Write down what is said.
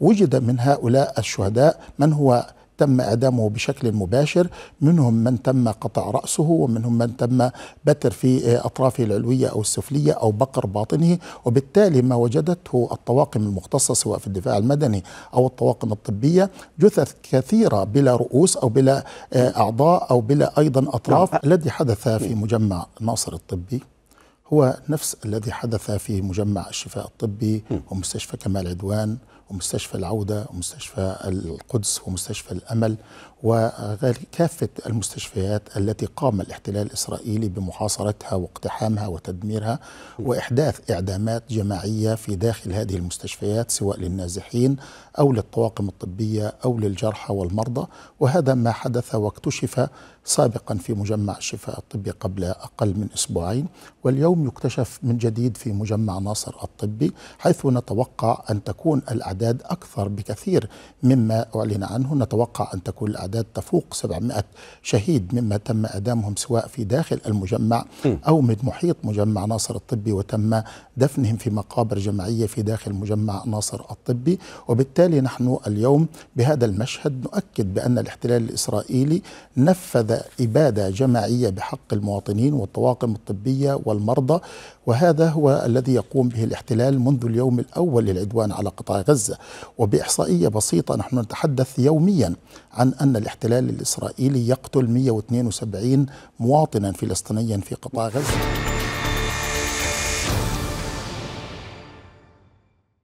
وجد من هؤلاء الشهداء من هو تم اعدامه بشكل مباشر منهم من تم قطع راسه ومنهم من تم بتر في اطرافه العلويه او السفليه او بقر باطنه وبالتالي ما وجدته الطواقم المختصه سواء في الدفاع المدني او الطواقم الطبيه جثث كثيره بلا رؤوس او بلا آه، اعضاء او بلا ايضا اطراف نعم. الذي حدث في مجمع ناصر الطبي هو نفس الذي حدث في مجمع الشفاء الطبي ومستشفى كمال عدوان ومستشفى العودة ومستشفى القدس ومستشفى الأمل وكافة المستشفيات التي قام الاحتلال الإسرائيلي بمحاصرتها واقتحامها وتدميرها وإحداث إعدامات جماعية في داخل هذه المستشفيات سواء للنازحين أو للطواقم الطبية أو للجرحى والمرضى وهذا ما حدث واكتشف سابقا في مجمع الشفاء الطبي قبل أقل من أسبوعين واليوم اليوم يكتشف من جديد في مجمع ناصر الطبي حيث نتوقع أن تكون الأعداد أكثر بكثير مما أعلن عنه نتوقع أن تكون الأعداد تفوق 700 شهيد مما تم أدامهم سواء في داخل المجمع أو من محيط مجمع ناصر الطبي وتم دفنهم في مقابر جماعية في داخل مجمع ناصر الطبي وبالتالي نحن اليوم بهذا المشهد نؤكد بأن الاحتلال الإسرائيلي نفذ إبادة جماعية بحق المواطنين والطواقم الطبية والمرضى الفضة وهذا هو الذي يقوم به الاحتلال منذ اليوم الأول للعدوان على قطاع غزة وبإحصائية بسيطة نحن نتحدث يوميا عن أن الاحتلال الإسرائيلي يقتل 172 مواطنا فلسطينيا في قطاع غزة